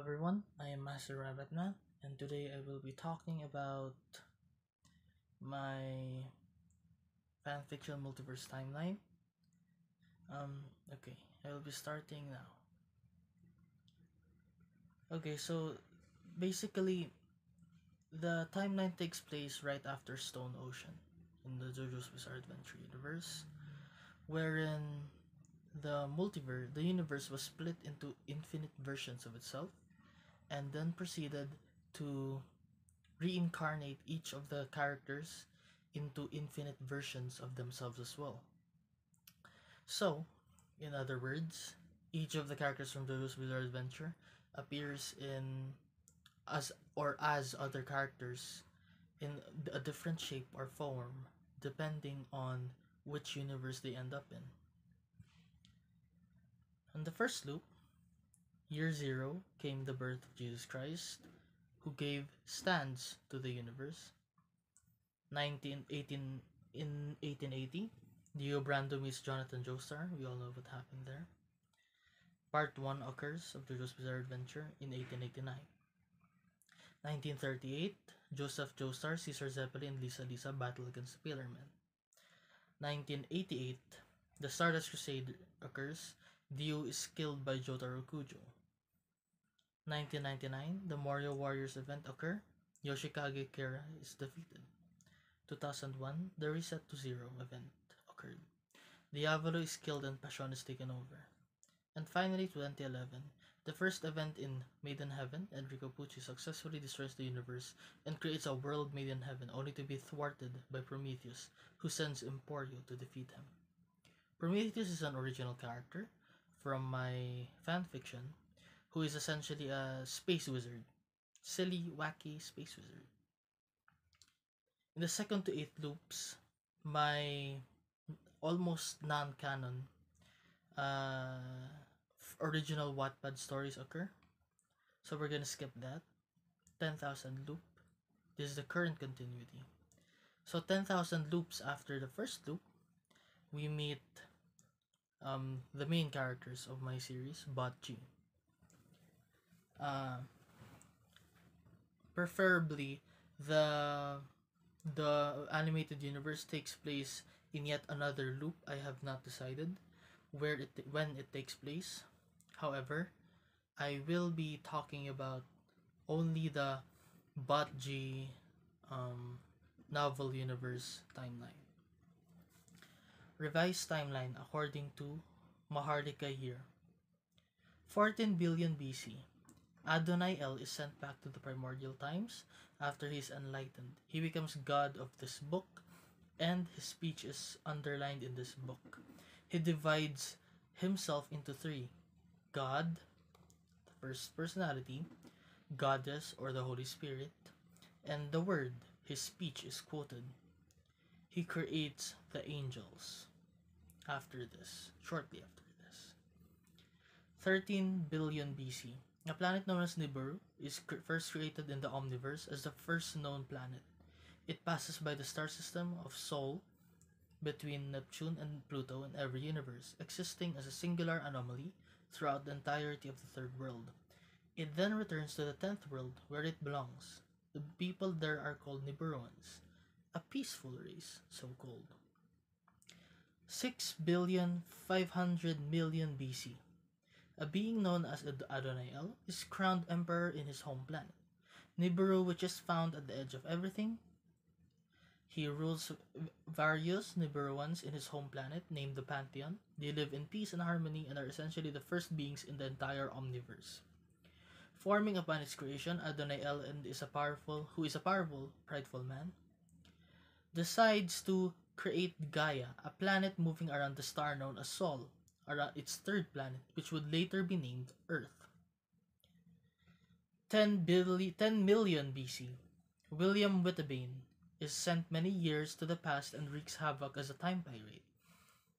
everyone, I am Master Rabbitman and today I will be talking about my fanfiction multiverse timeline. Um, okay, I will be starting now. Okay, so basically the timeline takes place right after Stone Ocean in the JoJo's Bizarre Adventure universe, wherein the multiverse, the universe was split into infinite versions of itself, and then proceeded to reincarnate each of the characters into infinite versions of themselves as well. So, in other words, each of the characters from JoJo's Bizarre Adventure appears in as or as other characters in a different shape or form depending on which universe they end up in. On the first loop, year zero came the birth of Jesus Christ, who gave stands to the universe. 1918 in 1880, Dio Brando meets Jonathan Joestar. We all know what happened there. Part 1 occurs of JoJo's Bizarre Adventure in 1889. 1938, Joseph Joestar, Caesar Zeppeli, and Lisa Lisa battle against the Men. 1988, the Stardust Crusade occurs. Dio is killed by Jotaro Kujo. 1999, the Mario Warriors event occurred. Yoshikage Kira is defeated. 2001, the Reset to Zero event occurred. Diavolo is killed and Passion is taken over. And finally, 2011, the first event in Maiden Heaven, Enrico Pucci successfully destroys the universe and creates a world made in heaven, only to be thwarted by Prometheus, who sends Emporio to defeat him. Prometheus is an original character from my fanfiction who is essentially a space wizard. Silly, wacky space wizard. In the second to eighth loops, my almost non canon uh, original Wattpad stories occur. So we're gonna skip that. 10,000 loop. This is the current continuity. So 10,000 loops after the first loop, we meet um, the main characters of my series, Bocchi. Um, preferably the the animated universe takes place in yet another loop i have not decided where it when it takes place however i will be talking about only the bot g um, novel universe timeline revised timeline according to maharlika year 14 billion bc Adonai El is sent back to the primordial times after he is enlightened. He becomes God of this book, and his speech is underlined in this book. He divides himself into three God, the first personality, Goddess or the Holy Spirit, and the Word, his speech is quoted. He creates the angels after this, shortly after this. 13 billion BC. A planet known as Nibiru is cr- first created in the Omniverse as the first known planet. It passes by the star system of Sol between Neptune and Pluto in every universe, existing as a singular anomaly throughout the entirety of the third world. It then returns to the tenth world where it belongs. The people there are called Nibiruans, a peaceful race, so called. 6 billion 500 million BC a being known as adonai is crowned emperor in his home planet. Nibiru, which is found at the edge of everything, he rules various Nibiruans in his home planet, named the Pantheon. They live in peace and harmony and are essentially the first beings in the entire Omniverse. Forming upon its creation, Adonael and is a powerful, who is a powerful, prideful man, decides to create Gaia, a planet moving around the star known as Sol, around its third planet, which would later be named Earth. 10, billion, 10 million BC, William Whitabane is sent many years to the past and wreaks havoc as a time pirate.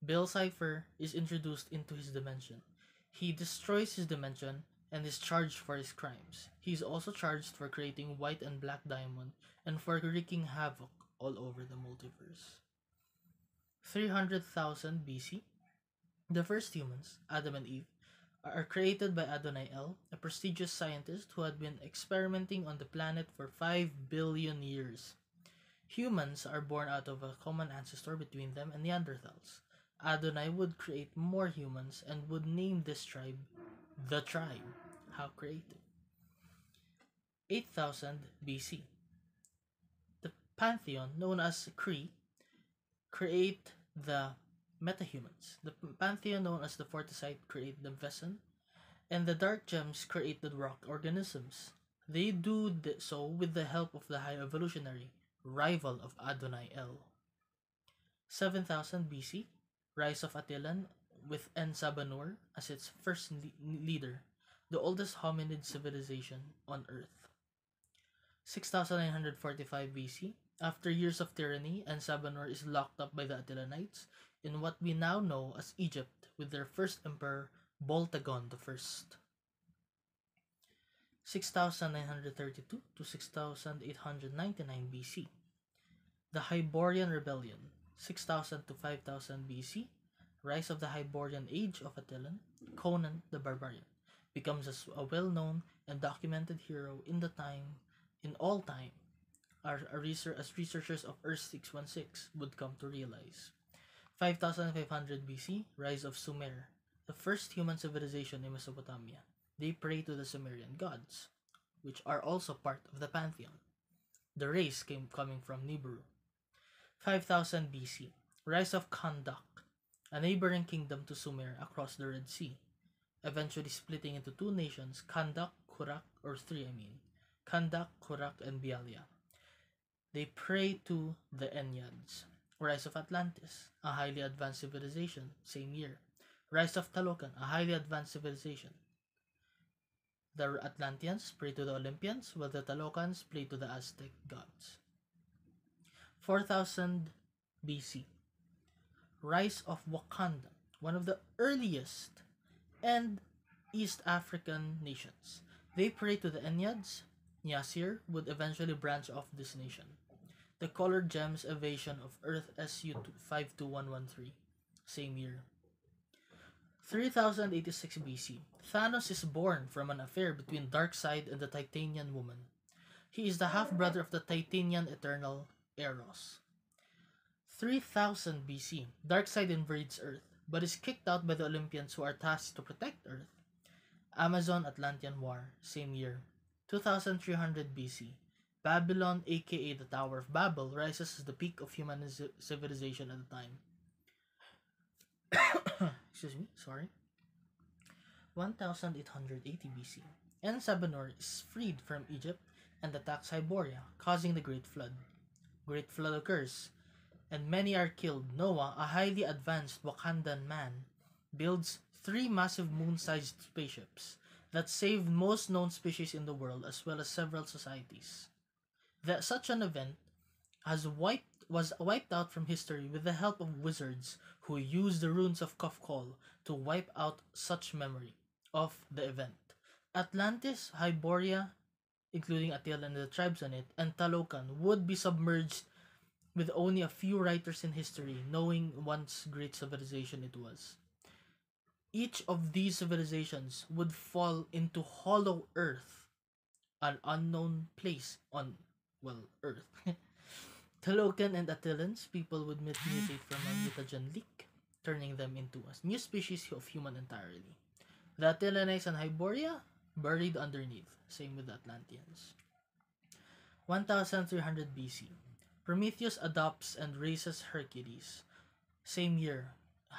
Bill Cipher is introduced into his dimension. He destroys his dimension and is charged for his crimes. He is also charged for creating white and black diamond and for wreaking havoc all over the multiverse. 300,000 BC, the first humans, Adam and Eve, are created by Adonai El, a prestigious scientist who had been experimenting on the planet for 5 billion years. Humans are born out of a common ancestor between them and Neanderthals. Adonai would create more humans and would name this tribe the tribe. How creative. 8000 BC. The pantheon, known as Cree, create the metahumans. The pantheon known as the Forticite created the vessel, and the Dark Gems created rock organisms. They do so with the help of the High Evolutionary, rival of Adonai El. 7000 BC, rise of Attilan with Ensabanur as its first leader, the oldest hominid civilization on Earth. 6945 BC, after years of tyranny, Ansabanor is locked up by the Attilanites in what we now know as Egypt with their first emperor, Boltagon the First, six thousand 6932 to 6899 BC. The Hyborian Rebellion, 6000 to 5000 BC. Rise of the Hyborian Age of Attilan, Conan the Barbarian becomes a well-known and documented hero in the time in all time our research, as researchers of Earth 616 would come to realize. 5500 BC, rise of Sumer, the first human civilization in Mesopotamia. They pray to the Sumerian gods, which are also part of the pantheon. The race came coming from Nibiru. 5000 BC, rise of Kandak, a neighboring kingdom to Sumer across the Red Sea, eventually splitting into two nations, Kandak, Kurak, or three I mean, Kandak, Kurak, and Bialia. They pray to the Enyads. Rise of Atlantis, a highly advanced civilization, same year. Rise of Talokan, a highly advanced civilization. The Atlanteans pray to the Olympians, while the Talocans pray to the Aztec gods. 4000 BC. Rise of Wakanda, one of the earliest and East African nations. They pray to the Enyads. Nyasir would eventually branch off this nation. The Colored Gems Evasion of Earth SU-52113, same year. 3086 BC, Thanos is born from an affair between Darkseid and the Titanian woman. He is the half-brother of the Titanian Eternal, Eros. 3000 BC, Darkseid invades Earth, but is kicked out by the Olympians who are tasked to protect Earth. Amazon Atlantean War, same year. 2300 BC, Babylon, aka the Tower of Babel, rises as the peak of human civilization at the time. Excuse me, sorry. 1880 BC. Ensabenor is freed from Egypt and attacks Hyboria, causing the Great Flood. Great Flood occurs, and many are killed. Noah, a highly advanced Wakandan man, builds three massive moon-sized spaceships that save most known species in the world as well as several societies that such an event has wiped was wiped out from history with the help of wizards who used the runes of Kofkol to wipe out such memory of the event. Atlantis, Hyboria, including Attila and the tribes on it, and Talokan would be submerged with only a few writers in history knowing once great civilization it was. Each of these civilizations would fall into hollow earth, an unknown place on well, Earth. Er, Talokan and Attilans, people would mutate from a mutagen leak, turning them into a new species of human entirely. The Attilanites and Hyboria, buried underneath. Same with the Atlanteans. 1300 BC. Prometheus adopts and raises Hercules. Same year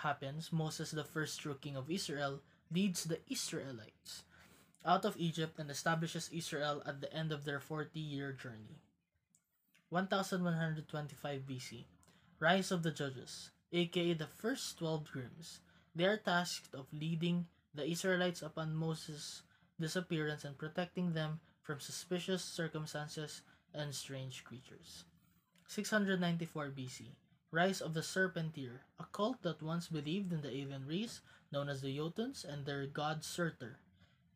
happens, Moses, the first true king of Israel, leads the Israelites out of Egypt and establishes Israel at the end of their 40 year journey. 1125 BC, Rise of the Judges, aka the first 12 grooms. They are tasked of leading the Israelites upon Moses' disappearance and protecting them from suspicious circumstances and strange creatures. 694 BC, Rise of the Serpentier, a cult that once believed in the alien race known as the Jotuns and their god Surtur.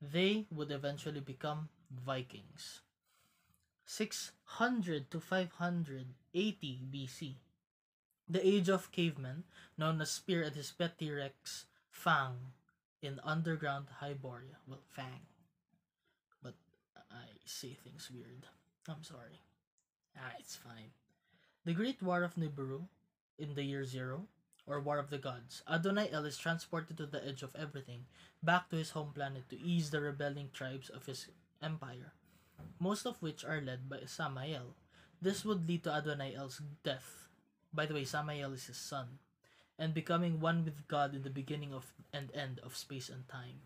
They would eventually become Vikings. 600 to 580 BC. The age of cavemen, known as Spear and his pet T-Rex, Fang, in underground Hyboria. Well, Fang. But I say things weird. I'm sorry. Ah, it's fine. The Great War of Nibiru, in the year zero, or War of the Gods, Adonai El is transported to the edge of everything, back to his home planet to ease the rebelling tribes of his empire most of which are led by Samael. This would lead to Adonaiel's death. By the way, Samael is his son, and becoming one with God in the beginning of and end of space and time.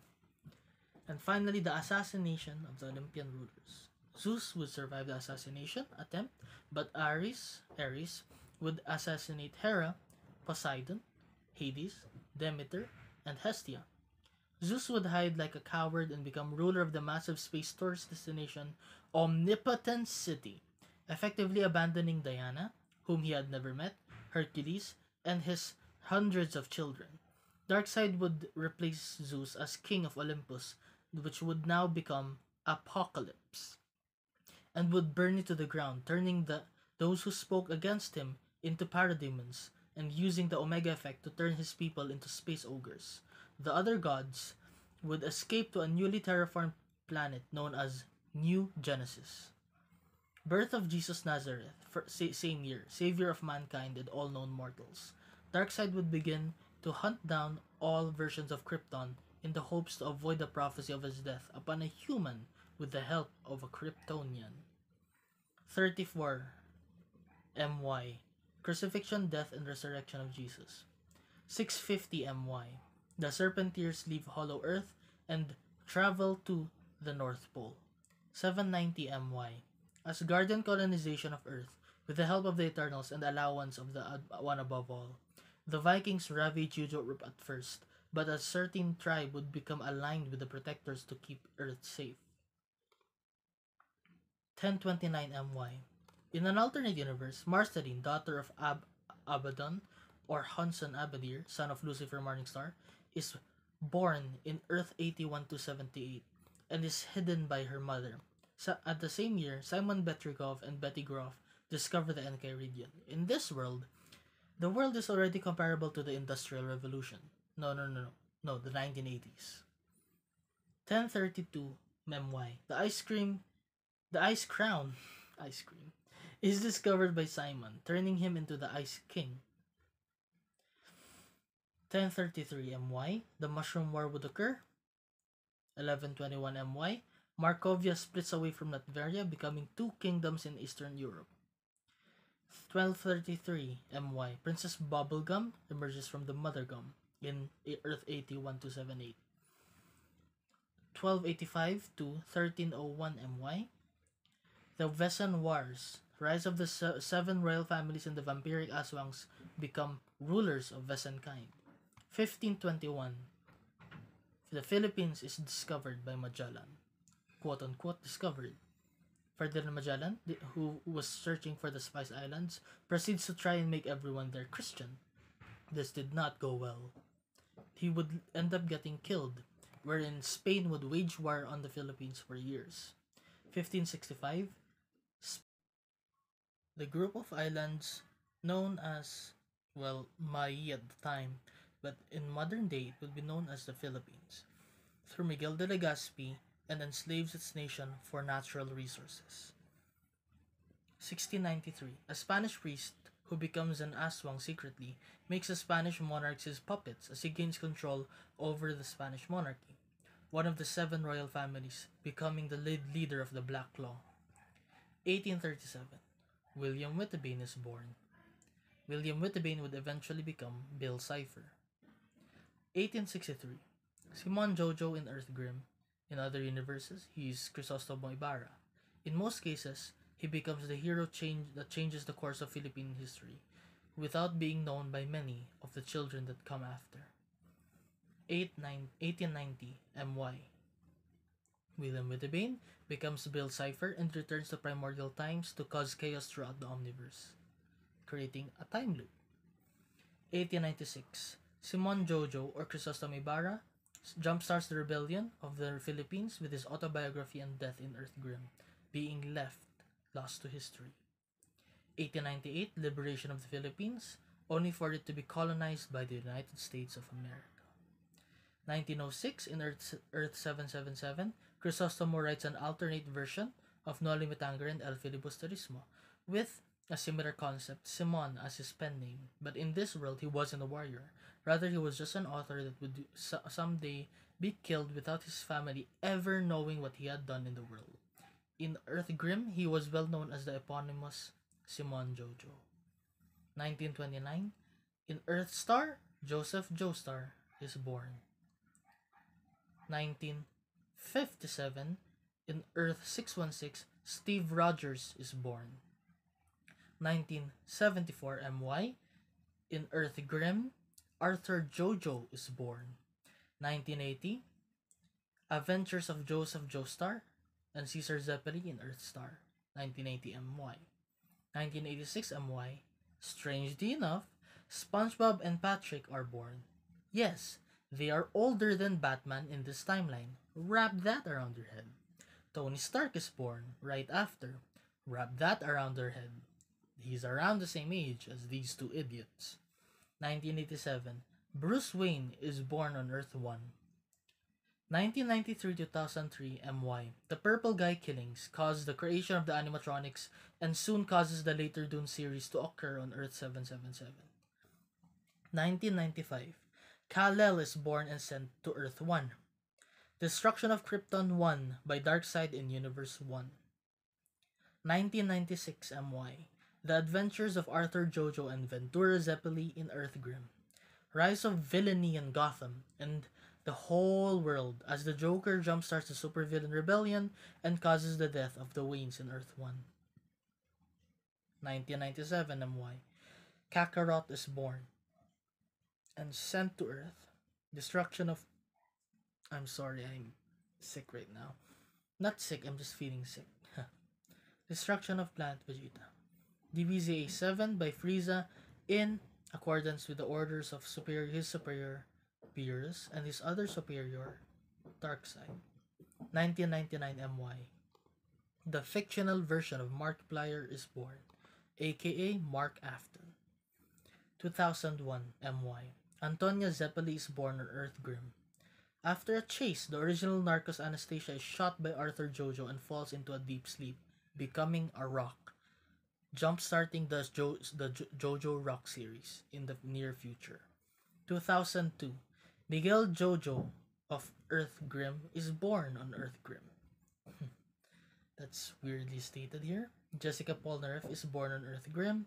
And finally, the assassination of the Olympian rulers. Zeus would survive the assassination attempt, but Ares, Ares would assassinate Hera, Poseidon, Hades, Demeter, and Hestia. Zeus would hide like a coward and become ruler of the massive space tourist destination, Omnipotent City, effectively abandoning Diana, whom he had never met, Hercules, and his hundreds of children. Darkseid would replace Zeus as king of Olympus, which would now become Apocalypse, and would burn it to the ground, turning the those who spoke against him into parademons and using the Omega effect to turn his people into space ogres the other gods would escape to a newly terraformed planet known as New Genesis. Birth of Jesus Nazareth, same year, savior of mankind and all known mortals. Darkseid would begin to hunt down all versions of Krypton in the hopes to avoid the prophecy of his death upon a human with the help of a Kryptonian. 34. MY Crucifixion, Death, and Resurrection of Jesus. 650 MY the serpentiers leave Hollow Earth and travel to the North Pole. 790 MY. As Guardian colonization of Earth, with the help of the Eternals and allowance of the One Above All, the Vikings ravage Europe at first, but a certain tribe would become aligned with the Protectors to keep Earth safe. 1029 MY. In an alternate universe, Marceline, daughter of Ab Abaddon, or Hanson Abadir, son of Lucifer Morningstar, is born in Earth 81 to 78 and is hidden by her mother. So at the same year, Simon Betrikov and Betty Groff discover the region. In this world, the world is already comparable to the Industrial Revolution. No, no, no, no, no the 1980s. 1032 memoir. The ice cream, the ice crown, ice cream, is discovered by Simon, turning him into the Ice King. 1033 MY, the mushroom war would occur. 1121 MY, Markovia splits away from Latveria, becoming two kingdoms in Eastern Europe. 1233 MY, Princess Bubblegum emerges from the Mother Gum in Earth 81 to 78. 1285 to 1301 MY, the Vesan Wars, rise of the seven royal families and the vampiric Aswangs become rulers of Vesan 1521, the Philippines is discovered by Magellan. Quote unquote discovered. Ferdinand Magellan, who was searching for the Spice Islands, proceeds to try and make everyone there Christian. This did not go well. He would end up getting killed, wherein Spain would wage war on the Philippines for years. 1565, Sp- the group of islands known as, well, Mayi at the time, but in modern day it would be known as the Philippines, through Miguel de Legazpi and enslaves its nation for natural resources. 1693, a Spanish priest who becomes an Aswang secretly makes the Spanish monarchs his puppets as he gains control over the Spanish monarchy, one of the seven royal families, becoming the lead leader of the Black Law. 1837, William Whitabane is born. William Whitabane would eventually become Bill Cipher. 1863, Simon Jojo in Earth Grim, In other universes, he is Crisostomo Ibarra. In most cases, he becomes the hero change that changes the course of Philippine history, without being known by many of the children that come after. 8, 1890 MY William Wittebane becomes Bill Cipher and returns to primordial times to cause chaos throughout the Omniverse, creating a time loop. 1896 Simon Jojo or Chrysostom Ibarra jumpstarts the rebellion of the Philippines with his autobiography and death in Earthgrim, being left lost to history. 1898, liberation of the Philippines, only for it to be colonized by the United States of America. 1906, in Earth, Earth 777, Chrysostomo writes an alternate version of Noli Me Tangere and El Filibusterismo, with a similar concept, Simon as his pen name, but in this world he wasn't a warrior, Rather, he was just an author that would someday be killed without his family ever knowing what he had done in the world. In Earth Grim, he was well known as the eponymous Simon Jojo. 1929, in Earth Star, Joseph Joestar is born. 1957, in Earth 616, Steve Rogers is born. 1974 MY, in Earth Grim, Arthur Jojo is born. 1980, Adventures of Joseph Joestar and Caesar Zeppeli in Earthstar. 1980 MY. 1986 MY, strangely enough, SpongeBob and Patrick are born. Yes, they are older than Batman in this timeline. Wrap that around your head. Tony Stark is born right after. Wrap that around your head. He's around the same age as these two idiots. 1987 Bruce Wayne is born on Earth 1. 1993-2003 MY The Purple Guy killings caused the creation of the animatronics and soon causes the later Dune series to occur on Earth 777. 1995 Kal-El is born and sent to Earth 1. Destruction of Krypton 1 by Darkseid in Universe 1. 1996 MY the Adventures of Arthur Jojo and Ventura Zeppeli in Earthgrim, Rise of Villainy in Gotham, and the whole world as the Joker jumpstarts the supervillain rebellion and causes the death of the Waynes in Earth 1. 1997 MY Kakarot is born and sent to Earth. Destruction of. I'm sorry, I'm sick right now. Not sick, I'm just feeling sick. Destruction of Planet Vegeta. DBZA 7 by Frieza in accordance with the orders of superior, his superior Beerus and his other superior Darkseid. 1999 MY. The fictional version of Markiplier is born, aka Mark Afton. 2001 MY. Antonia Zeppeli is born on Earthgrim. After a chase, the original Narcos Anastasia is shot by Arthur Jojo and falls into a deep sleep, becoming a rock jumpstarting the, jo- the jo- JoJo Rock series in the near future. 2002, Miguel JoJo of Earthgrim is born on Earthgrim. Hmm. That's weirdly stated here. Jessica Polnareff is born on Earthgrim.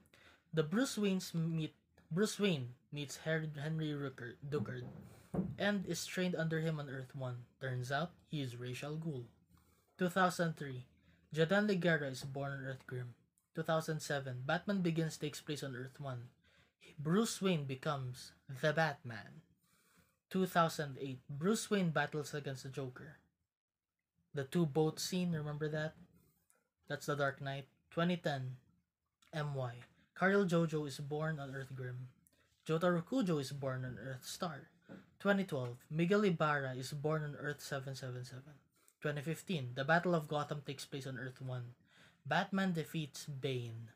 The Bruce Wayne's meet Bruce Wayne meets Henry Rucker, Duckard and is trained under him on Earth 1. Turns out, he is Rachel Ghoul. 2003, Jadan Ligera is born on Earthgrim. 2007, Batman Begins takes place on Earth 1. Bruce Wayne becomes the Batman. 2008, Bruce Wayne battles against the Joker. The two boat scene, remember that? That's The Dark Knight. 2010, MY. Carl Jojo is born on Grim. Jotaro Kujo is born on Earth Star. 2012, Miguel Ibarra is born on Earth 777. 2015, the Battle of Gotham takes place on Earth 1. Batman defeats Bane.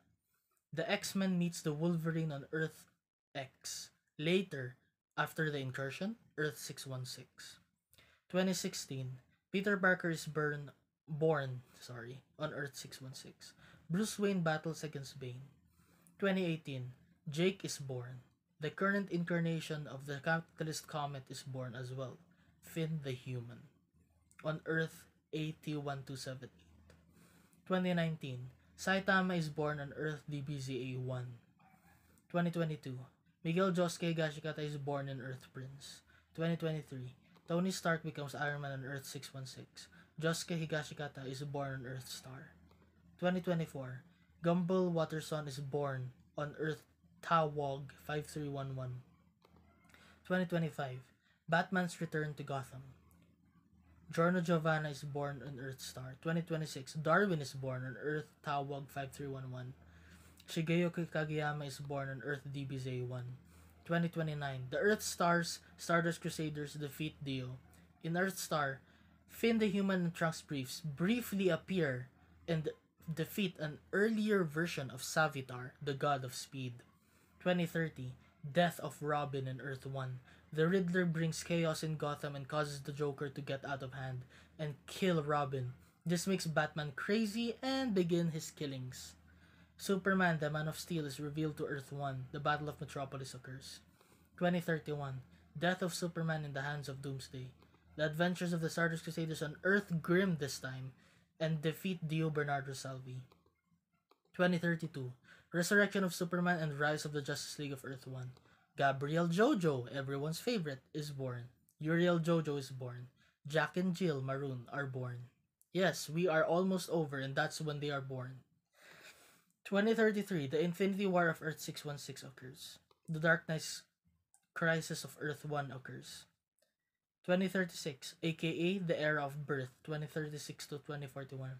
The X Men meets the Wolverine on Earth X. Later, after the incursion, Earth 616. 2016, Peter Parker is born, born sorry, on Earth 616. Bruce Wayne battles against Bane. 2018, Jake is born. The current incarnation of the capitalist comet is born as well, Finn the Human, on Earth eighty one two seven. 2019, Saitama is born on Earth DBZA 1. 2022, Miguel Josuke Gashikata is born in Earth Prince. 2023, Tony Stark becomes Iron Man on Earth 616. Josuke Higashikata is born on Earth Star. 2024, Gumball Watterson is born on Earth Tawog 5311. 2025, Batman's Return to Gotham. Giorno Giovanna is born on Earthstar. 2026, Darwin is born on Earth Tawag 5311. Shigeo Kikagiyama is born on Earth DBZ1. 2029, the Earth Stars Stardust Crusaders defeat Dio. In Earthstar, Finn the Human and Trunks Briefs briefly appear and defeat an earlier version of Savitar, the god of speed. 2030, Death of Robin in Earth 1. The Riddler brings chaos in Gotham and causes the Joker to get out of hand and kill Robin. This makes Batman crazy and begin his killings. Superman, the Man of Steel, is revealed to Earth 1. The Battle of Metropolis occurs. 2031. Death of Superman in the hands of Doomsday. The adventures of the Sardis Crusaders unearth Grimm this time and defeat Dio Bernardo Salvi. 2032. Resurrection of Superman and Rise of the Justice League of Earth 1. Gabriel Jojo, everyone's favorite, is born. Uriel Jojo is born. Jack and Jill Maroon are born. Yes, we are almost over and that's when they are born. 2033, the Infinity War of Earth 616 occurs. The Dark Crisis of Earth 1 occurs. 2036, aka the Era of Birth, 2036 to 2041.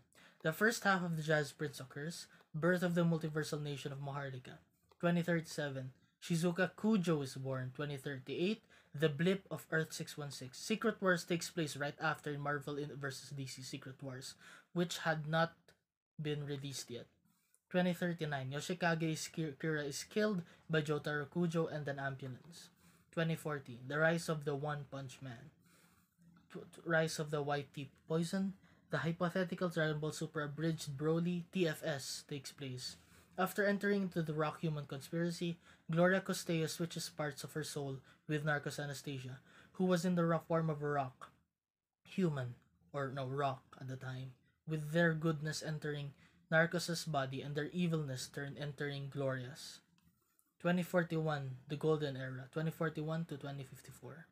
The first half of the Jazz Prince occurs. Birth of the Multiversal Nation of Maharlika, 2037. Shizuka Kujo is born 2038, The Blip of Earth 616. Secret Wars takes place right after Marvel vs. DC Secret Wars, which had not been released yet. 2039, Yoshikage is Kira is killed by Jotaro Kujo and an ambulance. 2014, The Rise of the One Punch Man. Rise of the White Tea Poison. The hypothetical Dragon Ball Super Abridged Broly TFS takes place. After entering into the rock human conspiracy, Gloria Costello switches parts of her soul with Narcos Anastasia, who was in the rough form of a rock, human, or no, rock at the time, with their goodness entering Narcos's body and their evilness turned entering Gloria's. 2041, the Golden Era, 2041 to 2054.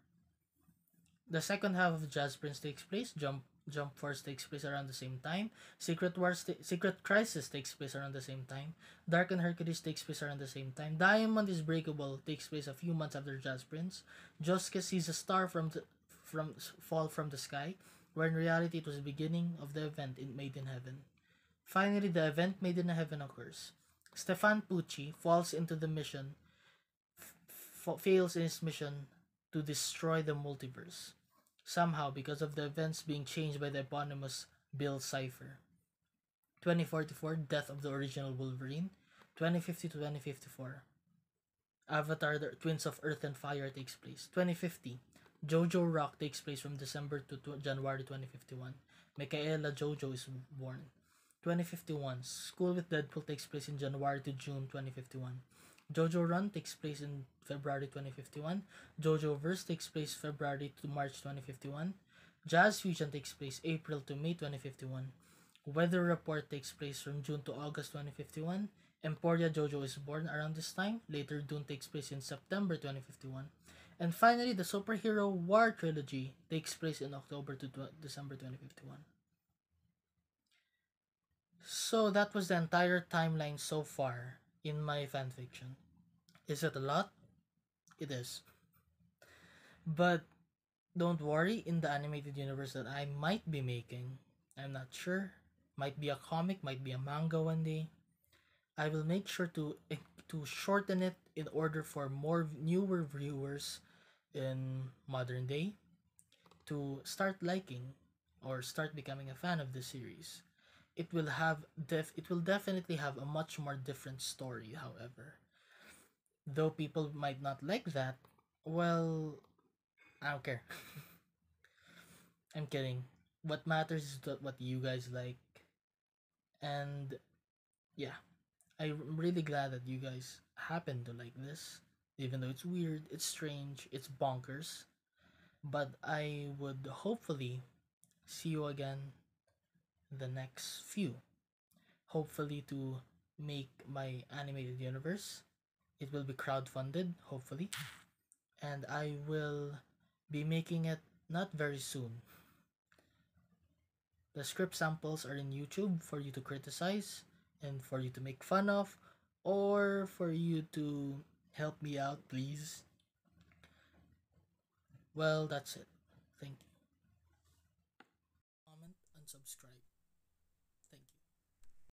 The second half of Jazz Prince takes place jump Jump Force takes place around the same time. Secret Wars, Secret Crisis takes place around the same time. Dark and Hercules takes place around the same time. Diamond is Breakable takes place a few months after Jazz Prince. Josuke sees a star from the, from fall from the sky, where in reality it was the beginning of the event in Made in Heaven. Finally, the event Made in Heaven occurs. Stefan Pucci falls into the mission, f- fails in his mission to destroy the multiverse somehow because of the events being changed by the eponymous Bill Cipher. 2044 Death of the Original Wolverine, 2050 to 2054. Avatar the Twins of Earth and Fire takes place. 2050 Jojo Rock takes place from December to tw- January 2051. Michaela Jojo is born. 2051 School with Deadpool takes place in January to June 2051. Jojo Run takes place in February 2051. Jojo Verse takes place February to March 2051. Jazz Fusion takes place April to May 2051. Weather Report takes place from June to August 2051. Emporia Jojo is born around this time. Later, Dune takes place in September 2051. And finally, the Superhero War Trilogy takes place in October to December 2051. So that was the entire timeline so far in my fanfiction. Is it a lot? It is. But don't worry, in the animated universe that I might be making, I'm not sure, might be a comic, might be a manga one day, I will make sure to eh, to shorten it in order for more newer viewers in modern day to start liking or start becoming a fan of the series it will have def it will definitely have a much more different story however though people might not like that well i don't care i'm kidding what matters is what you guys like and yeah i'm really glad that you guys happen to like this even though it's weird it's strange it's bonkers but i would hopefully see you again the next few. Hopefully, to make my animated universe. It will be crowdfunded, hopefully. And I will be making it not very soon. The script samples are in YouTube for you to criticize and for you to make fun of or for you to help me out, please. Well, that's it.